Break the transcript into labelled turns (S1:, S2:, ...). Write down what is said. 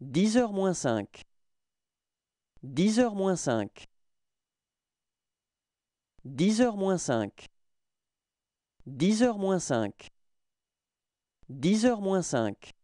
S1: 10 heures moins 5. 10 heures moins 5. 10 heures moins 5. 10 heures moins 5. 10 heures moins 5.